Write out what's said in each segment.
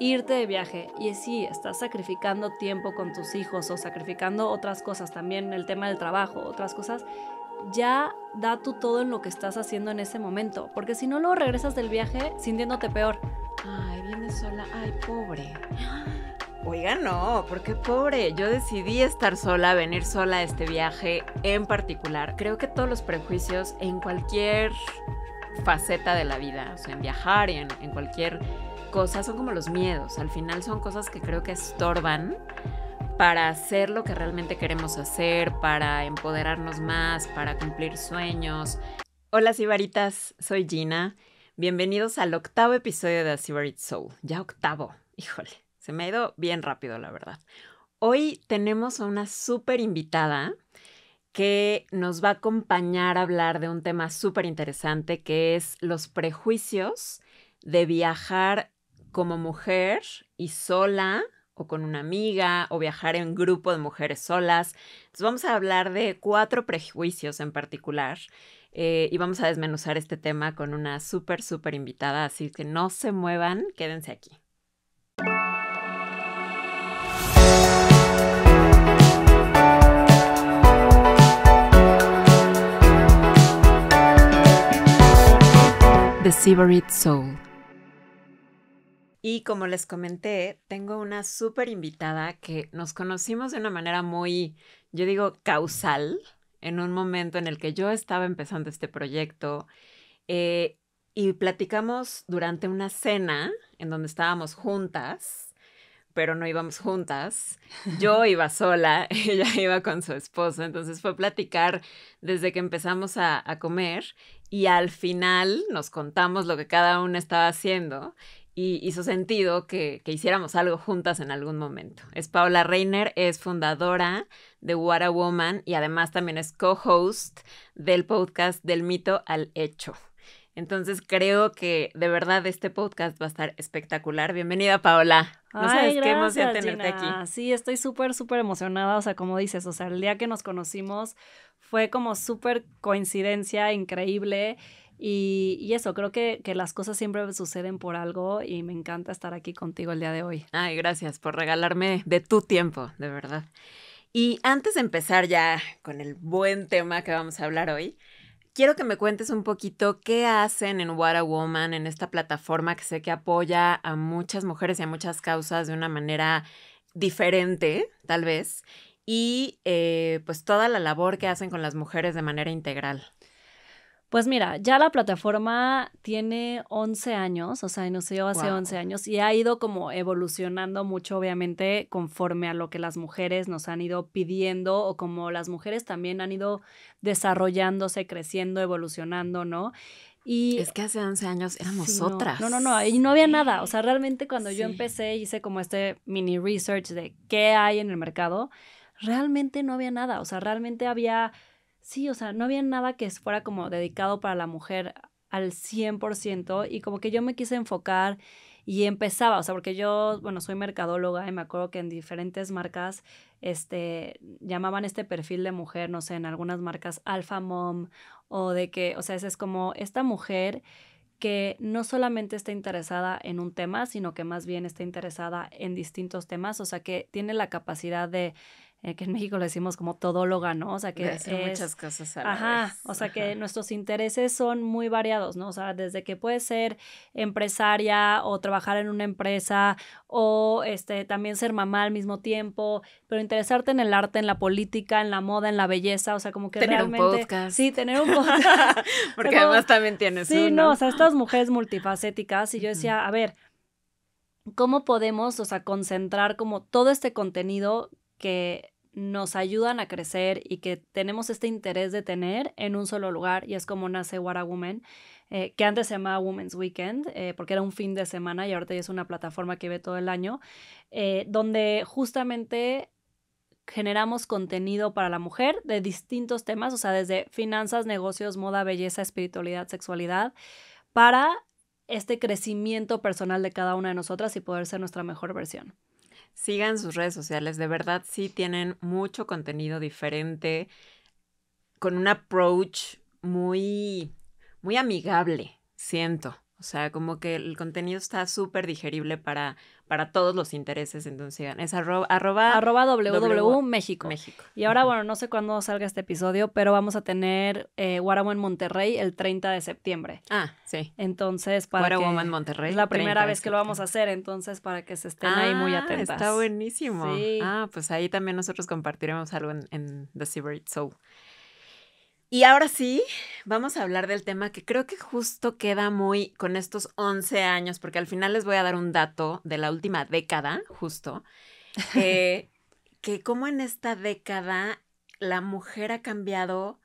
irte de viaje y si estás sacrificando tiempo con tus hijos o sacrificando otras cosas, también el tema del trabajo, otras cosas, ya da tú todo en lo que estás haciendo en ese momento, porque si no luego regresas del viaje sintiéndote peor. Ay, viene sola, ay, pobre. Oiga, no, qué pobre, yo decidí estar sola, venir sola a este viaje en particular. Creo que todos los prejuicios en cualquier faceta de la vida, o sea, en viajar y en, en cualquier cosas, son como los miedos, al final son cosas que creo que estorban para hacer lo que realmente queremos hacer, para empoderarnos más, para cumplir sueños. Hola Sibaritas, soy Gina. Bienvenidos al octavo episodio de A Sibarit Soul. Ya octavo, híjole, se me ha ido bien rápido la verdad. Hoy tenemos a una súper invitada que nos va a acompañar a hablar de un tema súper interesante que es los prejuicios de viajar como mujer y sola o con una amiga o viajar en grupo de mujeres solas. vamos a hablar de cuatro prejuicios en particular eh, y vamos a desmenuzar este tema con una súper, súper invitada, así que no se muevan, quédense aquí. The Severed Soul y como les comenté, tengo una súper invitada que nos conocimos de una manera muy, yo digo, causal, en un momento en el que yo estaba empezando este proyecto. Eh, y platicamos durante una cena en donde estábamos juntas, pero no íbamos juntas. Yo iba sola, ella iba con su esposo, entonces fue platicar desde que empezamos a, a comer y al final nos contamos lo que cada una estaba haciendo y hizo sentido que, hiciéramos algo juntas en algún momento. Es Paola Reiner, es fundadora de What a Woman y además también es co-host del podcast Del mito al hecho. Entonces creo que de verdad este podcast va a estar espectacular. Bienvenida Paola. No sabes qué emoción tenerte aquí. Sí, estoy súper, súper emocionada. O sea, como dices, o sea, el día que nos conocimos fue como súper coincidencia increíble y, eso, creo que, las cosas siempre suceden por algo y me encanta estar aquí contigo el día de hoy. Ay, gracias por regalarme de tu tiempo, de verdad. Y antes de empezar ya con el buen tema que vamos a hablar hoy, quiero que me cuentes un poquito qué hacen en What a Woman, en esta plataforma que sé que apoya a muchas mujeres y a muchas causas de una manera diferente, tal vez, y eh, pues toda la labor que hacen con las mujeres de manera integral. Pues mira, ya la plataforma tiene 11 años, o sea, inició hace 11 años y ha ido como evolucionando mucho, obviamente, conforme a lo que las mujeres nos han ido pidiendo o como las mujeres también han ido desarrollándose, creciendo, evolucionando, ¿no? Y es que hace 11 años éramos otras. No, no, no, y no había nada. O sea, realmente cuando yo empecé, hice como este mini research de qué hay en el mercado, realmente no había nada. O sea, realmente había sí, o sea, no había nada que fuera como dedicado para la mujer al 100% y como que yo me quise enfocar y empezaba, o sea, porque yo, bueno, soy mercadóloga y me acuerdo que en diferentes marcas, este, llamaban este perfil de mujer, no sé, en algunas marcas alfa mom o de que, o sea, es como esta mujer que no solamente está interesada en un tema, sino que más bien está interesada en distintos temas, o sea, que tiene la capacidad de eh, que en México lo decimos como todóloga, ¿no? O sea que... Es, muchas cosas a la Ajá, o sea que nuestros intereses son muy variados, ¿no? O sea, desde que puedes ser empresaria o trabajar en una empresa o este, también ser mamá al mismo tiempo, pero interesarte en el arte, en la política, en la moda, en la belleza, o sea, como que tener realmente... un podcast. Sí, tener un podcast. Porque además también tienes Sí, no, o sea, estas mujeres multifacéticas y yo decía, a ver... ¿Cómo podemos, o sea, concentrar como todo este contenido que nos ayudan a crecer y que tenemos este interés de tener en un solo lugar y es como nace Wara Women, eh, que antes se llamaba Women's Weekend eh, porque era un fin de semana y ahorita es una plataforma que ve todo el año, eh, donde justamente generamos contenido para la mujer de distintos temas, o sea, desde finanzas, negocios, moda, belleza, espiritualidad, sexualidad, para este crecimiento personal de cada una de nosotras y poder ser nuestra mejor versión sigan sus redes sociales. De verdad, sí tienen mucho contenido diferente, con un approach muy, muy amigable, siento. O sea, como que el contenido está súper digerible para, para todos los intereses. Entonces, es arroba, arroba, México. Y ahora, bueno, no sé cuándo salga este episodio, pero vamos a tener eh, Guaramo en Monterrey el 30 de septiembre. Ah, sí. Entonces, para Guaramo en Monterrey. Es la primera vez que lo vamos a hacer, entonces, para que se estén ahí muy ah, atentas. Está buenísimo. Sí. Ah, pues ahí también nosotros compartiremos algo en, The Secret Soul. Y ahora sí, vamos a hablar del tema que creo que justo queda muy con estos 11 años, porque al final les voy a dar un dato de la última década, justo, eh, que como en esta década la mujer ha cambiado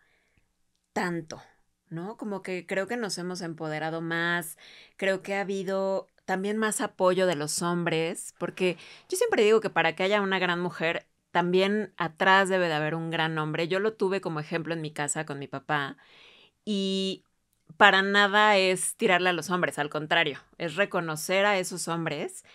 tanto, ¿no? Como que creo que nos hemos empoderado más, creo que ha habido también más apoyo de los hombres, porque yo siempre digo que para que haya una gran mujer también atrás debe de haber un gran hombre. Yo lo tuve como ejemplo en mi casa con mi papá y para nada es tirarle a los hombres, al contrario, es reconocer a esos hombres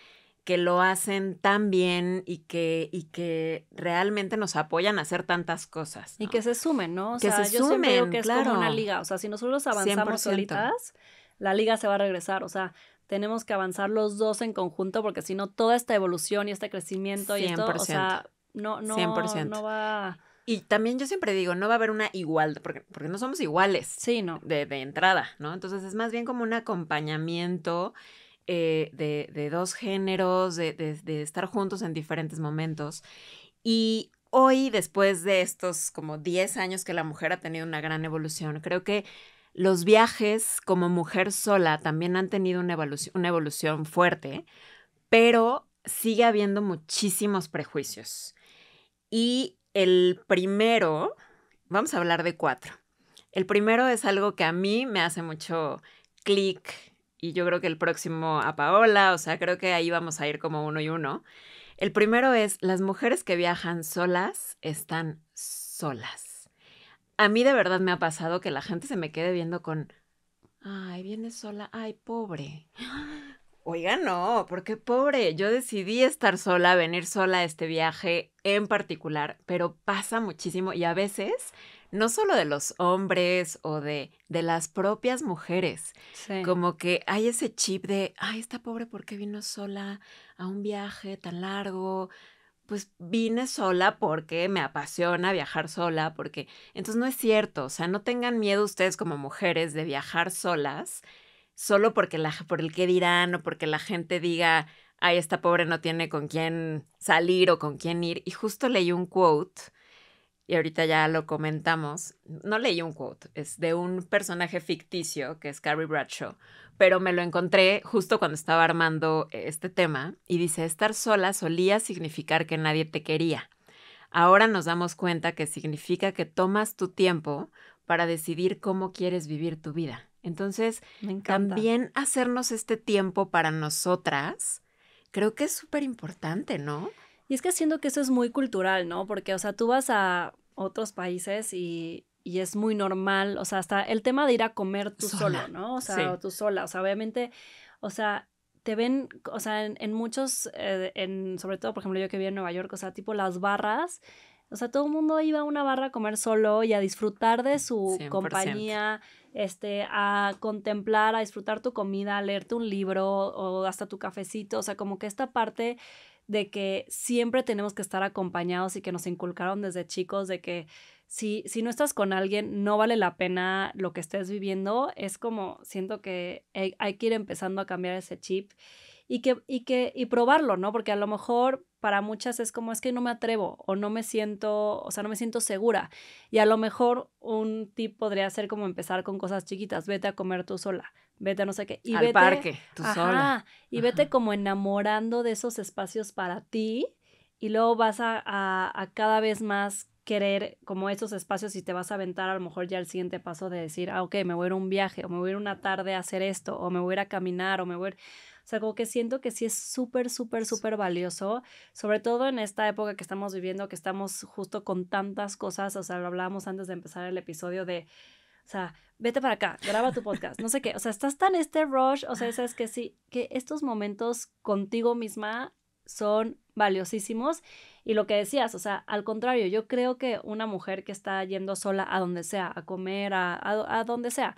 que lo hacen tan bien y que, y que realmente nos apoyan a hacer tantas cosas. Y que se sumen, ¿no? O que sea, se yo sumen, que es claro. como una liga. O sea, si nosotros avanzamos solitas, la liga se va a regresar. O sea, tenemos que avanzar los dos en conjunto porque si no, toda esta evolución y este crecimiento y esto, o no, no, no Y también yo siempre digo, no va a haber una igualdad, porque, porque no somos iguales. De, entrada, ¿no? Entonces es más bien como un acompañamiento eh, de, dos géneros, de, estar juntos en diferentes momentos. Y hoy, después de estos como 10 años que la mujer ha tenido una gran evolución, creo que los viajes como mujer sola también han tenido una evolución, una evolución fuerte, pero sigue habiendo muchísimos prejuicios y el primero, vamos a hablar de cuatro. El primero es algo que a mí me hace mucho clic y yo creo que el próximo a Paola, o sea, creo que ahí vamos a ir como uno y uno. El primero es, las mujeres que viajan solas están solas. A mí de verdad me ha pasado que la gente se me quede viendo con, ay, viene sola, ay, pobre. Oiga, no, porque pobre, yo decidí estar sola, venir sola a este viaje en particular, pero pasa muchísimo y a veces no solo de los hombres o de, de las propias mujeres, como que hay ese chip de, ay, esta pobre, ¿por qué vino sola a un viaje tan largo? pues vine sola porque me apasiona viajar sola, porque entonces no es cierto, o sea, no tengan miedo ustedes como mujeres de viajar solas, solo porque la, por el que dirán o porque la gente diga, ay, esta pobre no tiene con quién salir o con quién ir. Y justo leí un quote, y ahorita ya lo comentamos, no leí un quote, es de un personaje ficticio que es Carrie Bradshaw, pero me lo encontré justo cuando estaba armando este tema y dice, estar sola solía significar que nadie te quería. Ahora nos damos cuenta que significa que tomas tu tiempo para decidir cómo quieres vivir tu vida. Entonces, también hacernos este tiempo para nosotras, creo que es súper importante, ¿no? Y es que siento que eso es muy cultural, ¿no? Porque, o sea, tú vas a otros países y, es muy normal, o sea, hasta el tema de ir a comer tú solo, ¿no? O sea, tú sola, o sea, obviamente, o sea, te ven, o sea, en, muchos, eh, en, sobre todo, por ejemplo, yo que vi en Nueva York, o sea, tipo las barras, o sea, todo el mundo iba a una barra a comer solo y a disfrutar de su compañía este, a contemplar, a disfrutar tu comida, a leerte un libro o hasta tu cafecito, o sea, como que esta parte de que siempre tenemos que estar acompañados y que nos inculcaron desde chicos de que si, si no estás con alguien, no vale la pena lo que estés viviendo. Es como, siento que hay, que ir empezando a cambiar ese chip y que, y que, y probarlo, ¿no? Porque a lo mejor para muchas es como es que no me atrevo o no me siento, o sea, no me siento segura. Y a lo mejor un tip podría ser como empezar con cosas chiquitas, vete a comer tú sola, vete a no sé qué. Al parque, tú sola. Y vete como enamorando de esos espacios para ti y luego vas a, a, cada vez más querer como esos espacios y te vas a aventar a lo mejor ya el siguiente paso de decir, ah, ok, me voy a ir a un viaje o me voy a ir una tarde a hacer esto o me voy a ir a caminar o me voy a ir sea, que siento que sí es súper, súper, súper valioso, sobre todo en esta época que estamos viviendo, que estamos justo con tantas cosas, o sea, lo hablábamos antes de empezar el episodio de... O sea, vete para acá, graba tu podcast, no sé qué. O sea, estás tan este rush, o sea, ah. es que sí, que estos momentos contigo misma son valiosísimos. Y lo que decías, o sea, al contrario, yo creo que una mujer que está yendo sola a donde sea, a comer, a, a donde sea,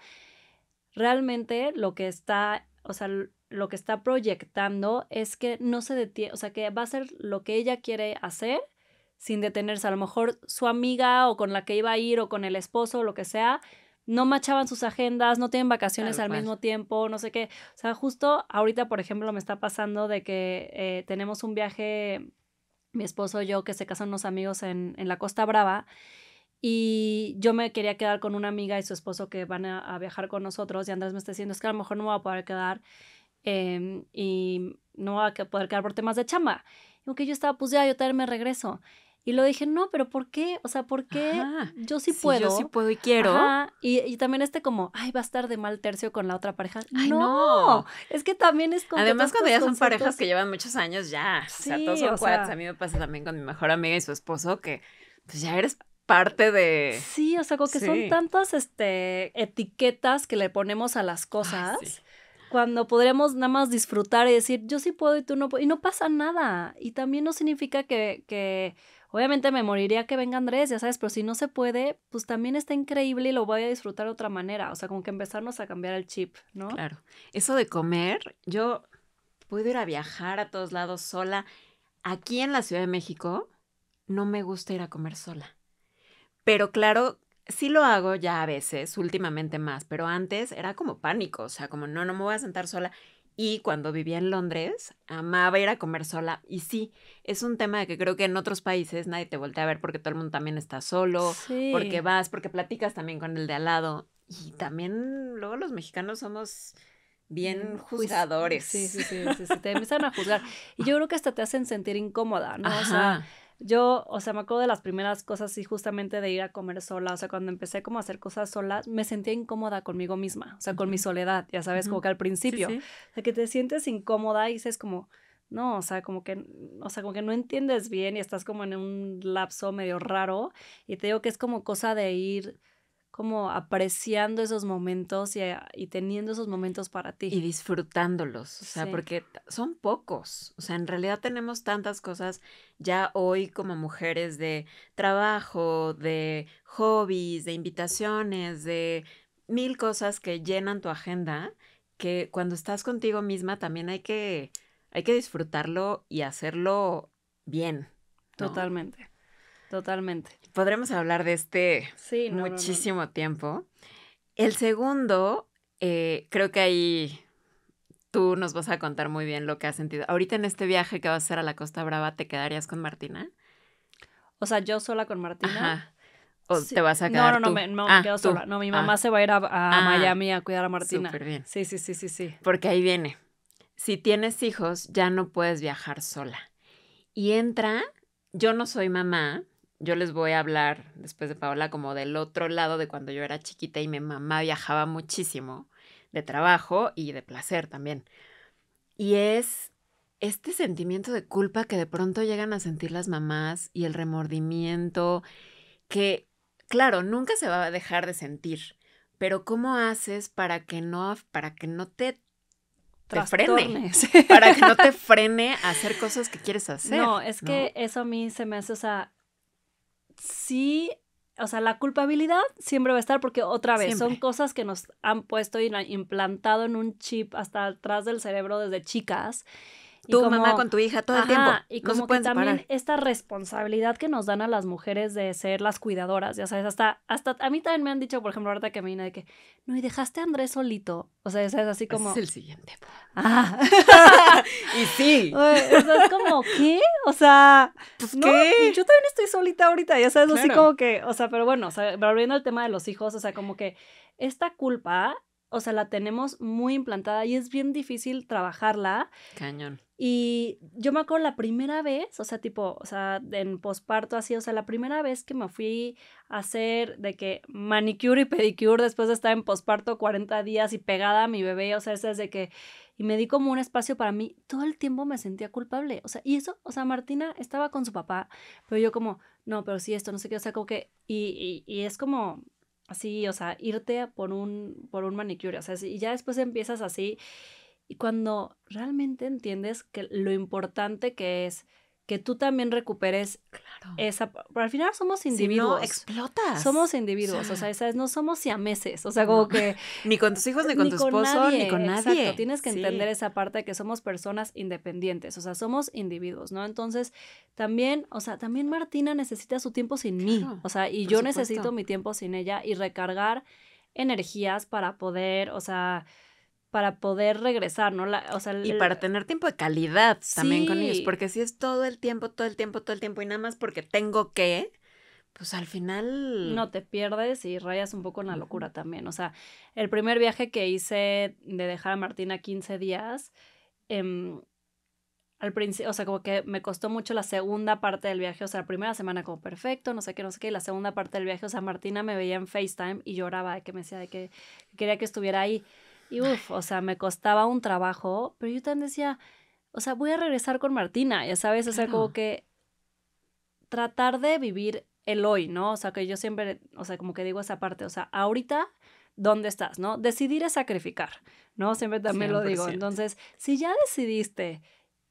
realmente lo que está, o sea, lo que está proyectando es que no se detiene, o sea, que va a hacer lo que ella quiere hacer sin detenerse. A lo mejor su amiga o con la que iba a ir o con el esposo o lo que sea, no machaban sus agendas, no tienen vacaciones al mismo tiempo, no sé qué. O sea, justo ahorita, por ejemplo, me está pasando de que eh, tenemos un viaje, mi esposo y yo, que se casan unos amigos en, la Costa Brava. Y yo me quería quedar con una amiga y su esposo que van a, viajar con nosotros. Y Andrés me está diciendo, es que a lo mejor no me voy a poder quedar. Em, y no voy a poder quedar por temas de chamba. Y yo estaba, pues ya, yo también me regreso. Y lo dije, no, pero ¿por qué? O sea, ¿por qué yo sí puedo? yo sí puedo y quiero. y, también este como, ay, va a estar de mal tercio con la otra pareja. Ay, no. Es que también es como... Además, cuando ya son parejas que llevan muchos años, ya. Sí, o sea, todos son A mí me pasa también con mi mejor amiga y su esposo que pues ya eres parte de... Sí, o sea, como que son tantas este, etiquetas que le ponemos a las cosas cuando podremos nada más disfrutar y decir, yo sí puedo y tú no y no pasa nada. Y también no significa que, que, obviamente me moriría que venga Andrés, ya sabes, pero si no se puede, pues también está increíble y lo voy a disfrutar de otra manera. O sea, como que empezarnos a cambiar el chip, ¿no? Claro. Eso de comer, yo puedo ir a viajar a todos lados sola. Aquí en la Ciudad de México, no me gusta ir a comer sola. Pero claro Sí lo hago ya a veces, últimamente más, pero antes era como pánico, o sea, como no, no me voy a sentar sola. Y cuando vivía en Londres, amaba ir a comer sola. Y sí, es un tema de que creo que en otros países nadie te voltea a ver porque todo el mundo también está solo, porque vas, porque platicas también con el de al lado. Y también luego los mexicanos somos bien mm, pues, juzgadores. Sí, sí, sí, te empiezan a juzgar. Y yo creo que hasta te hacen sentir incómoda, ¿no? O sea, yo, o sea, me acuerdo de las primeras cosas y justamente de ir a comer sola, o sea, cuando empecé como a hacer cosas solas, me sentía incómoda conmigo misma, o sea, con mi soledad, ya sabes, como que al principio, o sea, que te sientes incómoda y dices como, no, o sea, como que, mm, o sea, como que no entiendes bien y estás como en un lapso medio raro y te digo que es como cosa de ir como apreciando esos momentos y, ah, teniendo esos momentos para ti. Y disfrutándolos, o sea, porque son pocos, o sea, en realidad tenemos tantas cosas ya hoy como mujeres de trabajo, de hobbies, de invitaciones, de mil cosas que llenan tu agenda, que cuando estás contigo misma también hay que, hay que disfrutarlo y hacerlo bien. Totalmente. Totalmente. Podremos hablar de este muchísimo tiempo. El segundo, eh, creo que ahí tú nos vas a contar muy bien lo que has sentido. Ahorita en este viaje que vas a hacer a la Costa Brava, ¿te quedarías con Martina? O sea, yo sola con Martina. ¿O te vas a quedar No, no, no, no me ah, quedo sola. No, mi mamá ah. se va a ir a, ah, Miami a cuidar a Martina. Sí, sí, sí, sí, sí. Porque ahí viene. Si tienes hijos, ya no puedes viajar sola. Y entra, yo no soy mamá, yo les voy a hablar después de Paola como del otro lado de cuando yo era chiquita y mi mamá viajaba muchísimo de trabajo y de placer también. Y es este sentimiento de culpa que de pronto llegan a sentir las mamás y el remordimiento que, claro, nunca se va a dejar de sentir, pero ¿cómo haces para que no, para que no te frene, para que no te frene a hacer cosas que quieres hacer. No, es que eso a mí se me hace, o sea, sí, o sea, la culpabilidad siempre va a estar porque otra vez son cosas que nos han puesto y implantado en un chip hasta atrás del cerebro desde chicas tu mamá con tu hija todo el tiempo. Y como que también esta responsabilidad que nos dan a las mujeres de ser las cuidadoras, ya sabes, hasta, hasta a mí también me han dicho, por ejemplo, ahorita que me vine de que, no, y dejaste a Andrés solito. O sea, es así como... Es el siguiente. Ah. y sí. O sea, es como, ¿qué? O sea, pues, yo también estoy solita ahorita, ya sabes, así como que, o sea, pero bueno, volviendo al tema de los hijos, o sea, como que esta culpa o sea, la tenemos muy implantada y es bien difícil trabajarla. Cañón. Y yo me acuerdo la primera vez, o sea, tipo, o sea, en posparto así, o sea, la primera vez que me fui a hacer de que manicure y pedicure después de estar en posparto 40 días y pegada a mi bebé, o sea, es de que y me di como un espacio para mí, todo el tiempo me sentía culpable, o sea, y eso, o sea, Martina estaba con su papá, pero yo como, no, pero sí esto, no sé qué, o sea, como que y, y, es como así, o sea, irte por un por un manicure, o sea, y ya después empiezas así y cuando realmente entiendes que lo importante que es que tú también recuperes claro. esa. al final somos individuos. explotas. Somos individuos, o sea, no somos siameses, o sea, como que. ni con tus hijos, ni con tu esposo, ni con nadie. tienes que entender esa parte de que somos personas independientes, o sea, somos individuos, ¿no? Entonces, también, o sea, también Martina necesita su tiempo sin mí, o sea, y yo necesito mi tiempo sin ella y recargar energías para poder, o sea, para poder regresar, ¿no? o y para tener tiempo de calidad también con ellos, porque si es todo el tiempo, todo el tiempo, todo el tiempo y nada más porque tengo que, pues al final... No te pierdes y rayas un poco en la locura también. O sea, el primer viaje que hice de dejar a Martina 15 días, em, al principio, o sea, como que me costó mucho la segunda parte del viaje, o sea, la primera semana como perfecto, no sé qué, no sé qué, y la segunda parte del viaje, o sea, Martina me veía en FaceTime y lloraba, de que me decía de que quería que estuviera ahí. Y uff, o sea, me costaba un trabajo, pero yo también decía, o sea, voy a regresar con Martina, ya sabes, o sea, como que tratar de vivir el hoy, ¿no? O sea, que yo siempre, o sea, como que digo esa parte, o sea, ahorita, ¿dónde estás, no? Decidir es sacrificar, ¿no? Siempre también lo digo. Entonces, si ya decidiste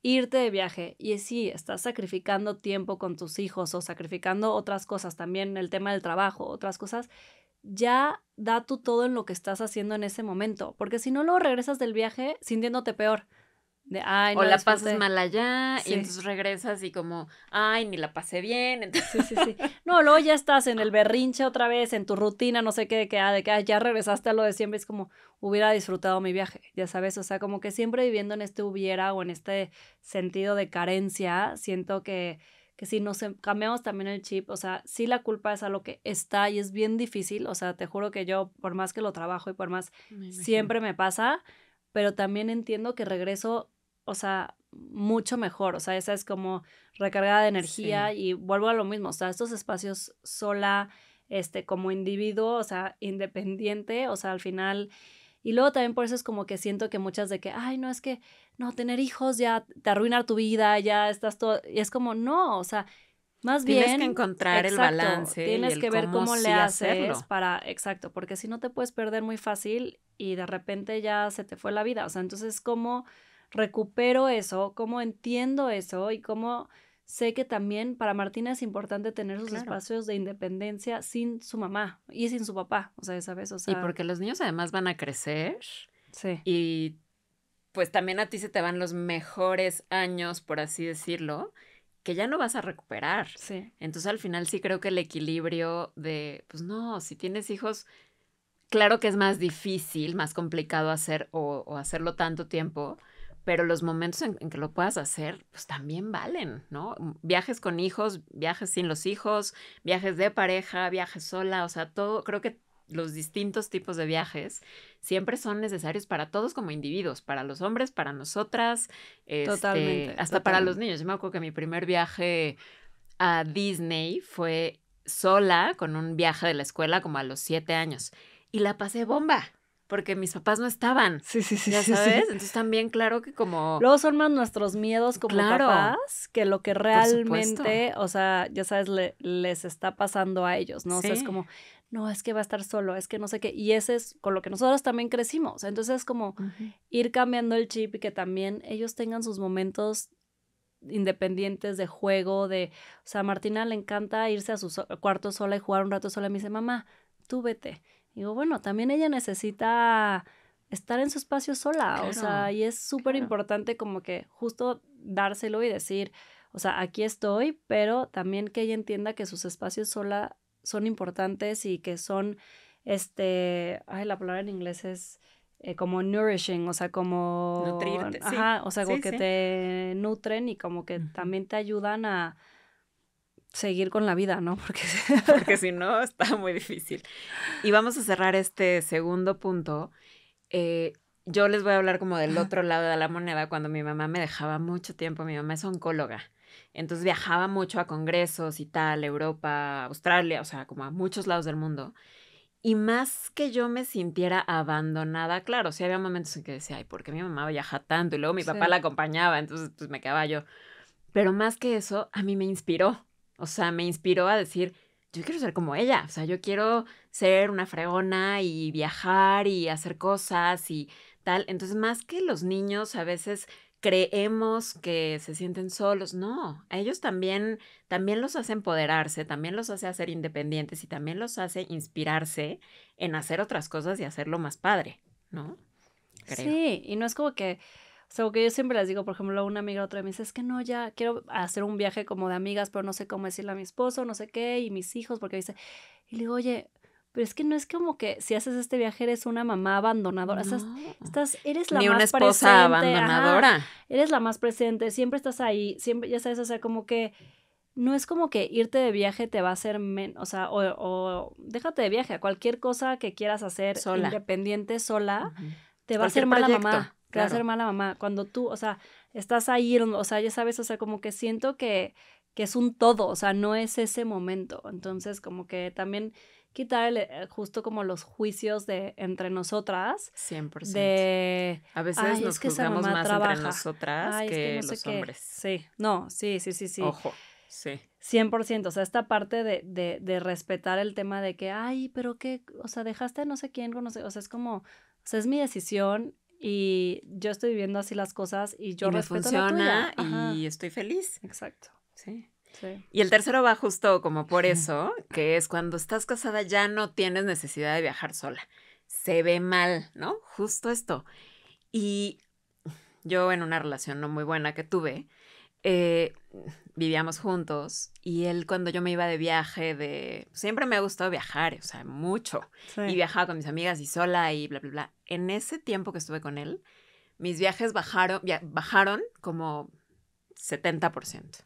irte de viaje y sí, estás sacrificando tiempo con tus hijos o sacrificando otras cosas, también el tema del trabajo, otras cosas, ya da tu todo en lo que estás haciendo en ese momento, porque si no, luego regresas del viaje sintiéndote peor. De, ay, no, o la pasas mal allá y entonces regresas y como, ay, ni la pasé bien. Entonces... Sí, sí, no, luego ya estás en el berrinche otra vez, en tu rutina, no sé qué, ah, de que, de ah, ya regresaste a lo de siempre. Es como, hubiera disfrutado mi viaje, ya sabes. O sea, como que siempre viviendo en este hubiera o en este sentido de carencia, siento que que si nos em, cambiamos también el chip, o sea, si la culpa es a lo que está y es bien difícil, o sea, te juro que yo, por más que lo trabajo y por más, siempre me pasa, pero también entiendo que regreso, o sea, mucho mejor, o sea, esa es como recargada de energía y vuelvo a lo mismo, o sea, estos espacios sola, este, como individuo, o sea, independiente, o sea, al final... Y luego también por eso es como que siento que muchas de que, ay, no es que no, tener hijos ya te arruinar tu vida, ya estás todo. Y es como, no, o sea, más bien. Tienes que encontrar el balance. Tienes que ver cómo, le haces para. Exacto, porque si no te puedes perder muy fácil y de repente ya se te fue la vida. O sea, entonces, ¿cómo recupero eso? ¿Cómo entiendo eso? Y cómo sé que también para Martina es importante tener sus espacios de independencia sin su mamá y sin su papá, o sea, ¿sabes? O sea, y porque los niños además van a crecer sí. y pues también a ti se te van los mejores años, por así decirlo, que ya no vas a recuperar. Sí. Entonces al final sí creo que el equilibrio de, pues no, si tienes hijos, claro que es más difícil, más complicado hacer o, hacerlo tanto tiempo, pero los momentos en, en, que lo puedas hacer, pues también valen, ¿no? Mm, viajes con hijos, viajes sin los hijos, viajes de pareja, viajes sola, o sea, todo, creo que los distintos tipos de viajes siempre son necesarios para todos como individuos, para los hombres, para nosotras, este, hasta para los niños. Yo me acuerdo que mi primer viaje a Disney fue sola con un viaje de la escuela como a los siete años y la pasé bomba porque mis papás no estaban. Sí, sí, sí. ¿Ya sabes? Entonces también claro que como... Luego son más nuestros miedos como papás que lo que realmente, o sea, ya sabes, les está pasando a ellos, ¿no? O sea, es como, no, es que va a estar solo, es que no sé qué. Y ese es con lo que nosotros también crecimos. Entonces es como ir cambiando el chip y que también ellos tengan sus momentos independientes de juego, de... O sea, a Martina le encanta irse a su cuarto sola y jugar un rato sola. Y me dice, mamá, tú vete Digo, bueno, también ella necesita estar en su espacio sola, o sea, y es súper importante como que justo dárselo y decir, o sea, aquí estoy, pero también que ella entienda que sus espacios sola son importantes y que son, este, ay, la palabra en inglés es eh, como nourishing, o sea, como... Nutrirte, ajá, o sea, como que te nutren y como que también te ayudan a, seguir con la vida, ¿no? Porque, Porque si no, está muy difícil. Y vamos a cerrar este segundo punto. Eh, yo les voy a hablar como del otro lado de la moneda, cuando mi mamá me dejaba mucho tiempo, mi mamá es oncóloga. Entonces viajaba mucho a congresos y tal, Europa, Australia, o sea, como a muchos lados del mundo. Y más que yo me sintiera abandonada, claro, sí había momentos en que decía, ay, ¿por qué mi mamá viaja tanto? Y luego mi papá la acompañaba, entonces pues me quedaba yo. Pero más que eso, a mí me inspiró. O sea, me inspiró a decir, yo quiero ser como ella, o sea, yo quiero ser una fregona y viajar y hacer cosas y tal. Entonces, más que los niños a veces creemos que se sienten solos, no, a ellos también, también los hace empoderarse, también los hace hacer independientes y también los hace inspirarse en hacer otras cosas y hacerlo más padre, ¿no? Sí, y no es como que sea, que yo siempre les digo, por ejemplo, a una amiga otra me dice, es que no, ya quiero hacer un viaje como de amigas, pero no sé cómo decirle a mi esposo, no sé qué, y mis hijos, porque dice, y le digo, oye, pero es que no es como que si haces este viaje eres una mamá abandonadora. Estás, estás, eres la Ni una esposa abandonadora. eres la más presente, siempre estás ahí, siempre, ya sabes, o sea, como que no es como que irte de viaje te va a hacer menos, o sea, o, déjate de viaje, a cualquier cosa que quieras hacer independiente, sola, te va a hacer mala mamá. Te va a hacer mala mamá. Cuando tú, o sea, estás ahí, o sea, ya sabes, o sea, como que siento que, que es un todo, o sea, no es ese momento. Entonces, como que también quitar eh, justo como los juicios de entre nosotras. 100%. De, a veces nos es juzgamos más entre nosotras que, los hombres. Sí, no, sí, sí, sí, sí. Ojo, sí. 100%, o sea, esta parte de, de, de respetar el tema de que, ay, pero qué, o sea, dejaste a no sé quién, no o sea, es como, o sea, es mi decisión y yo estoy viviendo así las cosas y yo respeto me funciona y estoy feliz. Exacto. Sí. Y el tercero va justo como por eso, que es cuando estás casada ya no tienes necesidad de viajar sola. Se ve mal, ¿no? Justo esto. Y yo en una relación no muy buena que tuve, eh, vivíamos juntos y él cuando yo me iba de viaje, de siempre me ha gustado viajar, o sea, mucho. Y viajaba con mis amigas y sola y bla, bla, bla. En ese tiempo que estuve con él, mis viajes bajaron, bajaron como 70%.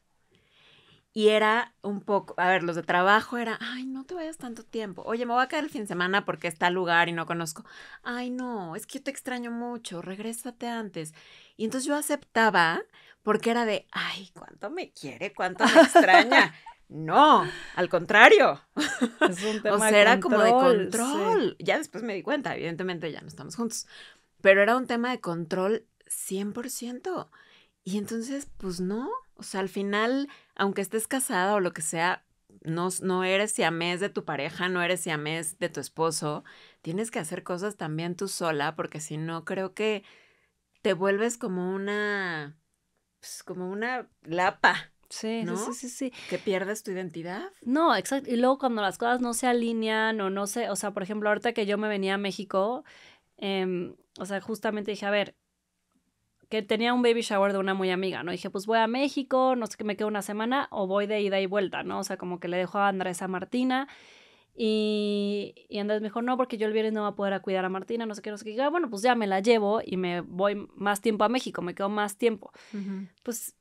Y era un poco, a ver, los de trabajo era, ay, no te vayas tanto tiempo. Oye, me voy a quedar el fin de semana porque está lugar y no conozco. Ay, no, es que yo te extraño mucho, regrésate antes. Y entonces yo aceptaba porque era de, ay, ¿cuánto me quiere? ¿Cuánto me extraña? No, al contrario. Es un tema o sea, era como de control. Ya después me di cuenta, evidentemente ya no estamos juntos, pero era un tema de control 100%. Y entonces, pues no, o sea, al final, aunque estés casada o lo que sea, no, no eres siamés de tu pareja, no eres siamés de tu esposo, tienes que hacer cosas también tú sola, porque si no, creo que te vuelves como una pues, como una lapa. Sí, ¿no? sí, sí, Que pierdes tu identidad. No, exacto. Y luego cuando las cosas no se alinean o no sé, o sea, por ejemplo, ahorita que yo me venía a México, em, o sea, justamente dije, a ver, que tenía un baby shower de una muy amiga, ¿no? Dije, pues voy a México, no sé qué, me quedo una semana o voy de ida y vuelta, ¿no? O sea, como que le dejo a Andrés a Martina y, Andrés me dijo, no, porque yo el viernes no va a poder a cuidar a Martina, no sé qué, no sé qué. Ah, bueno, pues ya me la llevo y me voy más tiempo a México, me quedo más tiempo. Pues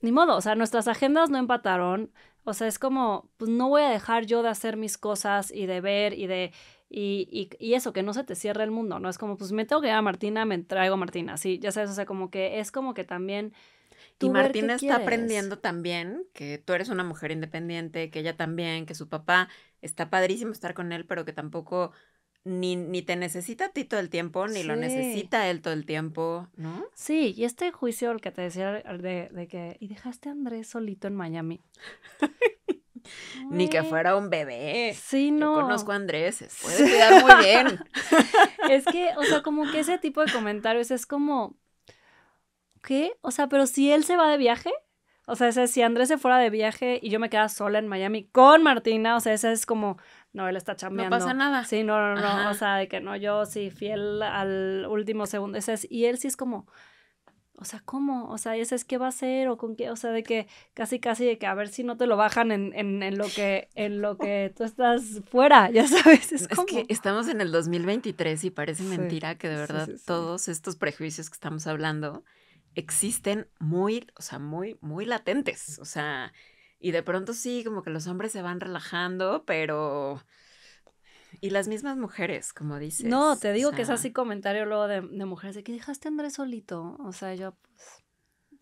ni modo, o sea, nuestras agendas no empataron. O sea, es como, pues no voy a dejar yo de hacer mis cosas y de ver y de... Y, eso, que no se te cierre el mundo, ¿no? Es como, pues me tengo que ir a Martina, me traigo a Martina, sí, ya sabes, o sea, como que es como que también y Martina está aprendiendo también que tú eres una mujer independiente, que ella también, que su papá está padrísimo estar con él, pero que tampoco ni, ni te necesita a ti todo el tiempo, ni lo necesita él todo el tiempo, ¿no? Sí, y este juicio el que te decía de, de que, y dejaste a Andrés solito en Miami. Ni que fuera un bebé. Sí, no. conozco a Andrés, puede cuidar muy bien. es que, o sea, como que ese tipo de comentarios es como, ¿qué? O sea, pero si él se va de viaje, o sea, ese, si Andrés se fuera de viaje y yo me quedaba sola en Miami con Martina, o sea, ese es como, no, él está chambeando. No pasa nada. Sí, no, no, no, o sea, de que no, yo sí, fiel al último segundo, ese es, y él sí es como, o sea, ¿cómo? O sea, ese es qué va a hacer o con qué, o sea, de que casi, casi de que a ver si no te lo bajan en, en, lo, que, en lo que tú estás fuera, ya sabes. Es, es que estamos en el 2023 y parece mentira que de verdad todos estos prejuicios que estamos hablando existen muy, o sea, muy, muy latentes. O sea, y de pronto sí, como que los hombres se van relajando, pero... Y las mismas mujeres, como dices. No, te digo que es así comentario luego de, de, mujeres de que dejaste a Andrés solito. O sea, yo pues,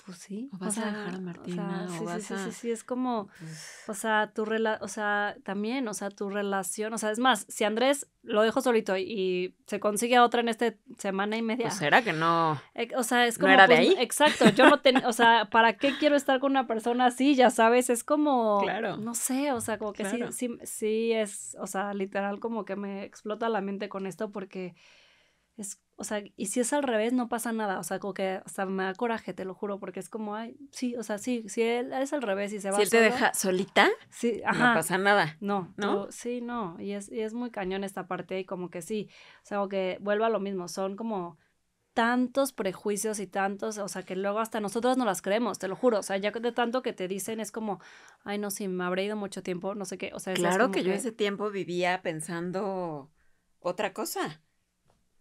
pues sí. O vas a dejar a Martina, o, sí, sí, sí, sí, sí, es como, pues o sea, tu o sea, también, o sea, tu relación, o sea, es más, si Andrés lo dejo solito y, se consigue a otra en esta semana y media. Pues será que no. Eh, o sea, es como. ¿No era de pues, ahí? Exacto, yo no o sea, ¿para qué quiero estar con una persona así? Ya sabes, es como. Claro. No sé, o sea, como que sí, sí, sí es, o sea, literal, como que me explota la mente con esto porque es, o sea, y si es al revés, no pasa nada. O sea, como que hasta me da coraje, te lo juro, porque es como, ay, sí, o sea, sí, si él es al revés y se va Si él te deja solita, sí, no pasa nada. No, ¿no? sí, no. Y es, es muy cañón esta parte y como que sí. O sea, como que vuelva a lo mismo. Son como tantos prejuicios y tantos, o sea, que luego hasta nosotros no las creemos, te lo juro, o sea, ya de tanto que te dicen es como, ay, no, sí, me habré ido mucho tiempo, no sé qué, o sea, claro es que, que yo ese tiempo vivía pensando otra cosa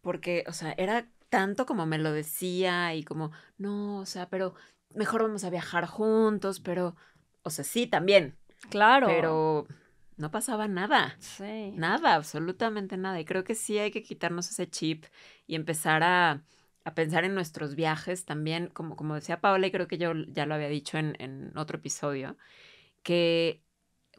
porque, o sea, era tanto como me lo decía y como, no, o sea, pero mejor vamos a viajar juntos, pero, o sea, sí, también. Claro. Pero no pasaba nada. Sí. Nada, absolutamente nada. Y creo que sí hay que quitarnos ese chip y empezar a, pensar en nuestros viajes también, como, como decía Paola, y creo que yo ya lo había dicho en, en otro episodio, que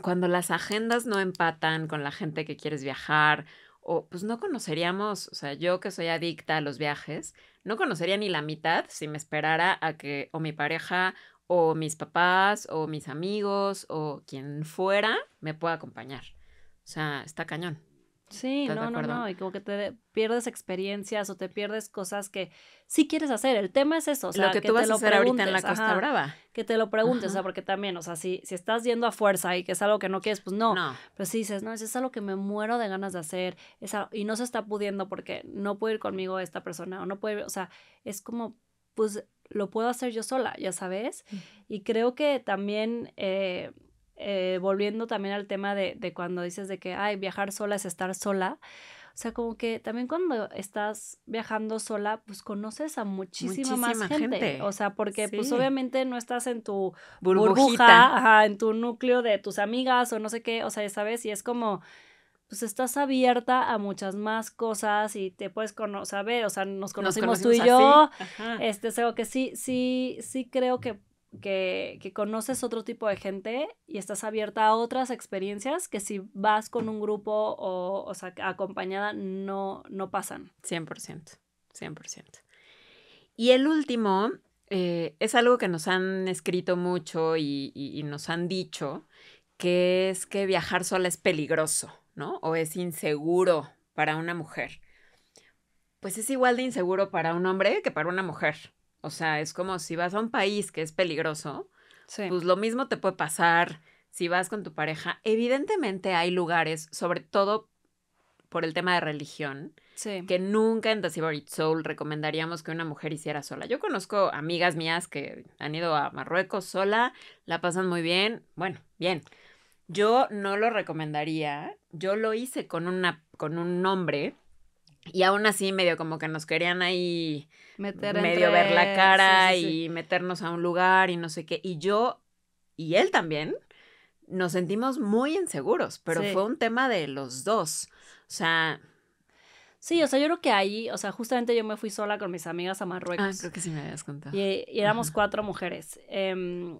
cuando las agendas no empatan con la gente que quieres viajar o pues no conoceríamos, o sea, yo que soy adicta a los viajes, no conocería ni la mitad si me esperara a que o mi pareja o mis papás o mis amigos o quien fuera me pueda acompañar. O sea, está cañón. Sí, no, no, no, y como que te pierdes experiencias o te pierdes cosas que sí quieres hacer. El tema es eso, o sea, lo que, tú vas te a hacer ahorita en la Costa Brava. Que te lo preguntes, o sea, porque también, o sea, si, si estás yendo a fuerza y que es algo que no quieres, pues no. no. Pero si dices, no, es algo que me muero de ganas de hacer y no se está pudiendo porque no puede ir conmigo esta persona o no puede, o sea, es como, pues lo puedo hacer yo sola, ya sabes. Y creo que también... Eh, eh, volviendo también al tema de, cuando dices de que, ay, viajar sola es estar sola. O sea, como que también cuando estás viajando sola, pues conoces a muchísima, más gente. O sea, porque pues obviamente no estás en tu burbuja, en tu núcleo de tus amigas o no sé qué, o sea, ya sabes, y es como pues estás abierta a muchas más cosas y te puedes conocer, o sea, nos conocimos, tú y yo. Este, que sí, sí, sí creo que que, conoces otro tipo de gente y estás abierta a otras experiencias que si vas con un grupo o, acompañada no, pasan. 100%, 100%. Y el último eh, es algo que nos han escrito mucho y, y nos han dicho, que es que viajar sola es peligroso, ¿no? O es inseguro para una mujer. Pues es igual de inseguro para un hombre que para una mujer. O sea, es como si vas a un país que es peligroso, pues lo mismo te puede pasar si vas con tu pareja. Evidentemente hay lugares, sobre todo por el tema de religión, que nunca en The Soul recomendaríamos que una mujer hiciera sola. Yo conozco amigas mías que han ido a Marruecos sola, la pasan muy bien, bueno, bien. Yo no lo recomendaría, yo lo hice con, una, con un hombre y aún así, medio como que nos querían ahí Meter medio ver la cara y meternos a un lugar y no sé qué. Y yo y él también nos sentimos muy inseguros, pero fue un tema de los dos. O sea. Sí, o sea, yo creo que ahí, o sea, justamente yo me fui sola con mis amigas a Marruecos. Ah, creo que sí me habías contado. Y, éramos cuatro mujeres. Eh,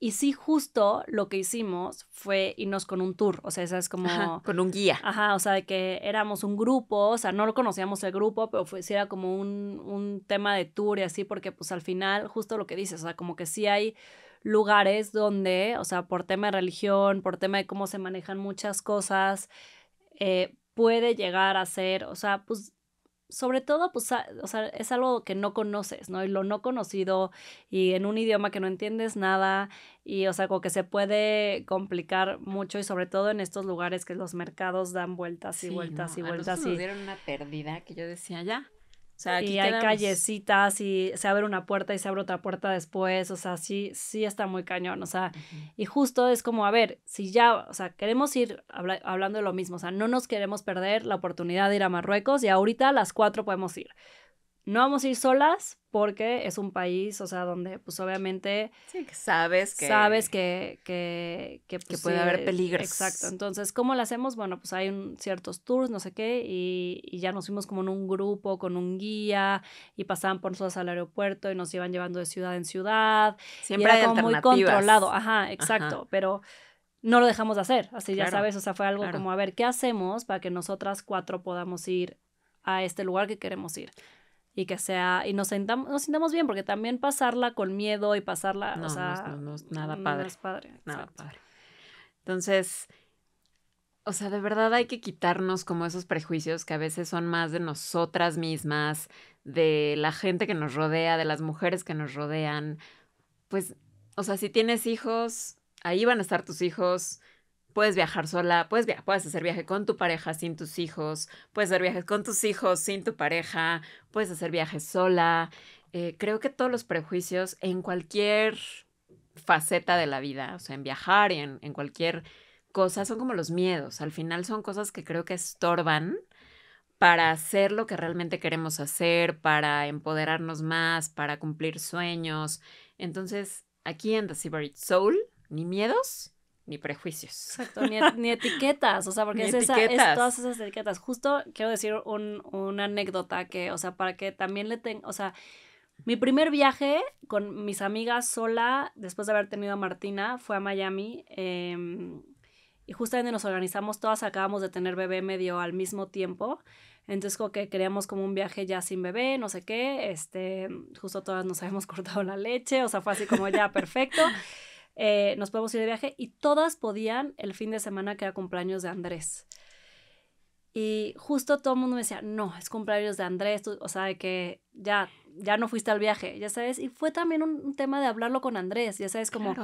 y sí, justo lo que hicimos fue irnos con un tour, o sea, esa es como... con un guía. Ajá, o sea, de que éramos un grupo, o sea, no lo conocíamos el grupo, pero fue, sí era como un, tema de tour y así, porque pues al final, justo lo que dices, o sea, como que sí hay lugares donde, o sea, por tema de religión, por tema de cómo se manejan muchas cosas, eh, puede llegar a ser, o sea, pues sobre todo, pues, o sea, es algo que no conoces, ¿no? Y lo no conocido y en un idioma que no entiendes nada y, o sea, como que se puede complicar mucho y sobre todo en estos lugares que los mercados dan vueltas y vueltas y vueltas. y una pérdida que yo decía ya y hay callecitas y se abre una puerta y se abre otra puerta después, o sea, sí, sí está muy cañón, o sea, y justo es como, a ver, si ya, o sea, queremos ir hablando de lo mismo, o sea, no nos queremos perder la oportunidad de ir a Marruecos y ahorita a las cuatro podemos ir no vamos a ir solas porque es un país, o sea, donde pues obviamente... sabes que... Sabes que... Que, pues, puede haber peligros. Exacto. Entonces, ¿cómo lo hacemos? Bueno, pues hay ciertos tours, no sé qué, y, ya nos fuimos como en un grupo, con un guía, y pasaban por nosotros al aeropuerto y nos iban llevando de ciudad en ciudad. Siempre y era como muy controlado. Ajá, exacto. Pero no lo dejamos de hacer. Así ya sabes, o sea, fue algo como, a ver, ¿qué hacemos para que nosotras cuatro podamos ir a este lugar que queremos ir? y que sea, y nos sintamos, nos sintamos bien, porque también pasarla con miedo y pasarla, no, no, nada padre. No es padre. Nada padre. Entonces, o sea, de verdad hay que quitarnos como esos prejuicios que a veces son más de nosotras mismas, de la gente que nos rodea, de las mujeres que nos rodean. Pues, o sea, si tienes hijos, ahí van a estar tus hijos puedes viajar sola, puedes, puedes hacer viaje con tu pareja sin tus hijos, puedes hacer viajes con tus hijos sin tu pareja, puedes hacer viajes sola. Eh, creo que todos los prejuicios en cualquier faceta de la vida, o sea, en viajar y en, en cualquier cosa, son como los miedos. Al final son cosas que creo que estorban para hacer lo que realmente queremos hacer, para empoderarnos más, para cumplir sueños. Entonces, aquí en The Seabird Soul, ni miedos ni prejuicios. Exacto, ni, etiquetas, o sea, porque es, esa, es, todas esas etiquetas. Justo quiero decir un, una anécdota que, o sea, para que también le tenga, o sea, mi primer viaje con mis amigas sola, después de haber tenido a Martina, fue a Miami. Em, y justamente nos organizamos todas, acabamos de tener bebé medio al mismo tiempo. Entonces, como que queríamos como un viaje ya sin bebé, no sé qué. Este, justo todas nos habíamos cortado la leche, o sea, fue así como ya perfecto. Eh, nos podemos ir de viaje y todas podían el fin de semana que era cumpleaños de Andrés. Y justo todo el mundo me decía, no, es cumpleaños de Andrés, o sea, que ya, ya no fuiste al viaje, ya sabes. Y fue también un, tema de hablarlo con Andrés, ya sabes, como,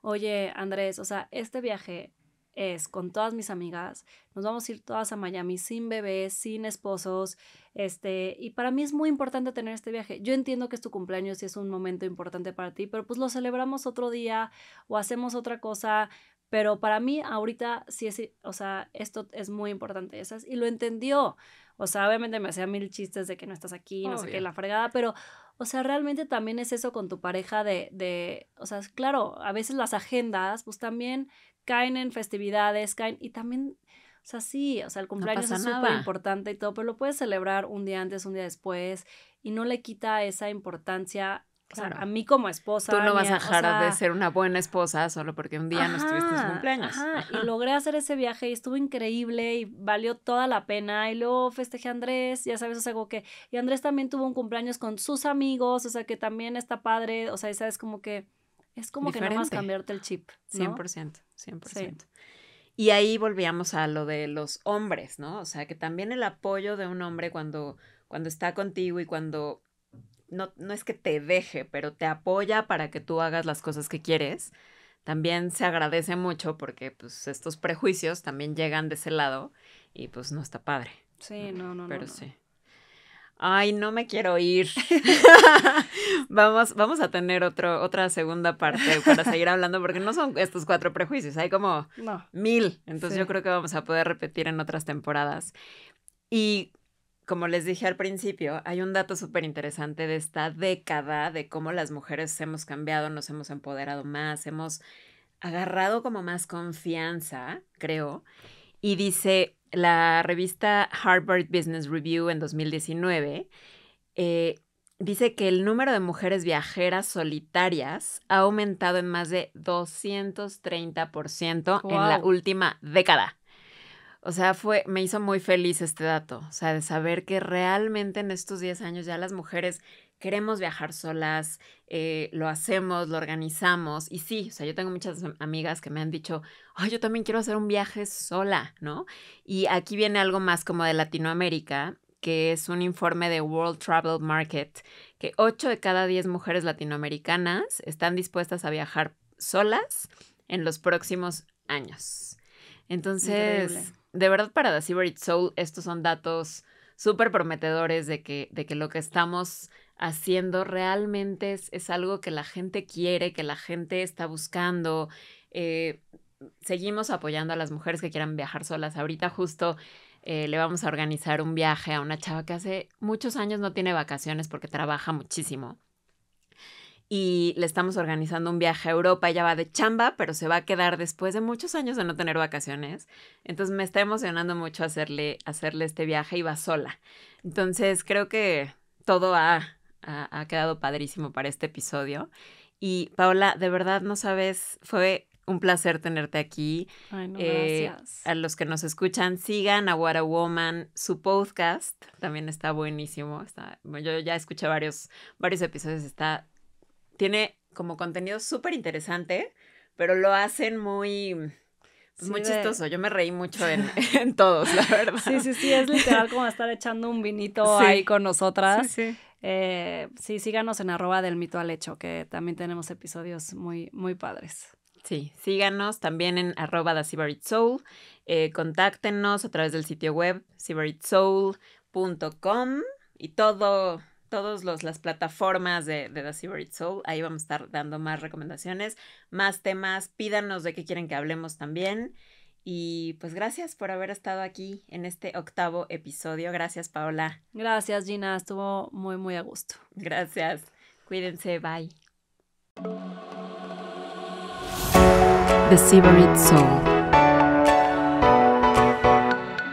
oye, Andrés, o sea, este viaje es con todas mis amigas, nos vamos a ir todas a Miami sin bebés, sin esposos, este, y para mí es muy importante tener este viaje. Yo entiendo que es tu cumpleaños y es un momento importante para ti, pero pues lo celebramos otro día o hacemos otra cosa, pero para mí ahorita sí es, o sea, esto es muy importante, esas, y lo entendió. O sea, obviamente me hacía mil chistes de que no estás aquí, no sé qué, la fregada, pero, o sea, realmente también es eso con tu pareja de, de, o sea, claro, a veces las agendas, pues también caen en festividades, caen y también, o sea, sí, o sea, el cumpleaños es súper importante y todo, pero lo puedes celebrar un día antes, un día después y no le quita esa importancia. O sea, a mí como esposa. Tú no vas a dejar de ser una buena esposa solo porque un día no estuviste en cumpleaños. Ajá, Y logré hacer ese viaje y estuvo increíble y valió toda la pena. Y luego festejé a Andrés, ya sabes, o sea, que. Y Andrés también tuvo un cumpleaños con sus amigos, o sea, que también está padre, o sea, y sabes como que es como que nada más cambiarte el chip. 100%, 100%. Y ahí volvíamos a lo de los hombres, ¿no? O sea, que también el apoyo de un hombre cuando, cuando está contigo y cuando no, no es que te deje, pero te apoya para que tú hagas las cosas que quieres, también se agradece mucho porque pues estos prejuicios también llegan de ese lado y pues no está padre. Sí, no, no, no. Pero sí. Ay, no me quiero ir. vamos, vamos a tener otro, otra segunda parte para seguir hablando, porque no son estos cuatro prejuicios, hay como mil. Entonces yo creo que vamos a poder repetir en otras temporadas. Y como les dije al principio, hay un dato súper interesante de esta década, de cómo las mujeres hemos cambiado, nos hemos empoderado más, hemos agarrado como más confianza, creo. Y dice, la revista Harvard Business Review en 2019 eh, dice que el número de mujeres viajeras solitarias ha aumentado en más de 230% en la última década. O sea, fue, me hizo muy feliz este dato, o sea, de saber que realmente en estos 10 años ya las mujeres queremos viajar solas, eh, lo hacemos, lo organizamos. Y sí, o sea, yo tengo muchas amigas que me han dicho, ay, yo también quiero hacer un viaje sola, ¿no? Y aquí viene algo más como de Latinoamérica, que es un informe de World Travel Market, que 8 de cada 10 mujeres latinoamericanas están dispuestas a viajar solas en los próximos años. Entonces, de verdad para The Silver Soul, estos son datos súper prometedores de que, de que lo que estamos haciendo realmente es, algo que la gente quiere, que la gente está buscando. Eh, seguimos apoyando a las mujeres que quieran viajar solas. Ahorita justo eh, le vamos a organizar un viaje a una chava que hace muchos años no tiene vacaciones porque trabaja muchísimo. Y le estamos organizando un viaje a Europa. Ella va de chamba, pero se va a quedar después de muchos años de no tener vacaciones. Entonces me está emocionando mucho hacerle, hacerle este viaje y va sola. Entonces creo que todo va ha, quedado padrísimo para este episodio. Y Paola, de verdad no sabes, fue un placer tenerte aquí. Ay, no, eh, gracias. A los que nos escuchan, sigan a What a Woman, su podcast también está buenísimo. Está, yo ya escuché varios, varios episodios, está, tiene como contenido súper interesante, pero lo hacen muy... Pues, muy chistoso, yo me reí mucho en, todos, la verdad. Sí, sí, sí, es literal como estar echando un vinito ahí con nosotras. Sí, sí. Eh, sí, síganos en arroba del mito al hecho, que también tenemos episodios muy, muy padres. Sí, síganos también en arroba da Soul. Eh, contáctenos a través del sitio web cyberitsoul.com y todo todas las plataformas de, de The Soul. Ahí vamos a estar dando más recomendaciones, más temas. Pídanos de qué quieren que hablemos también. Y pues gracias por haber estado aquí en este octavo episodio. Gracias, Paola. Gracias, Gina. Estuvo muy, muy a gusto. Gracias. Cuídense. Bye. The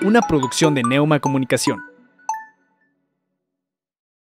Una producción de Neuma Comunicación.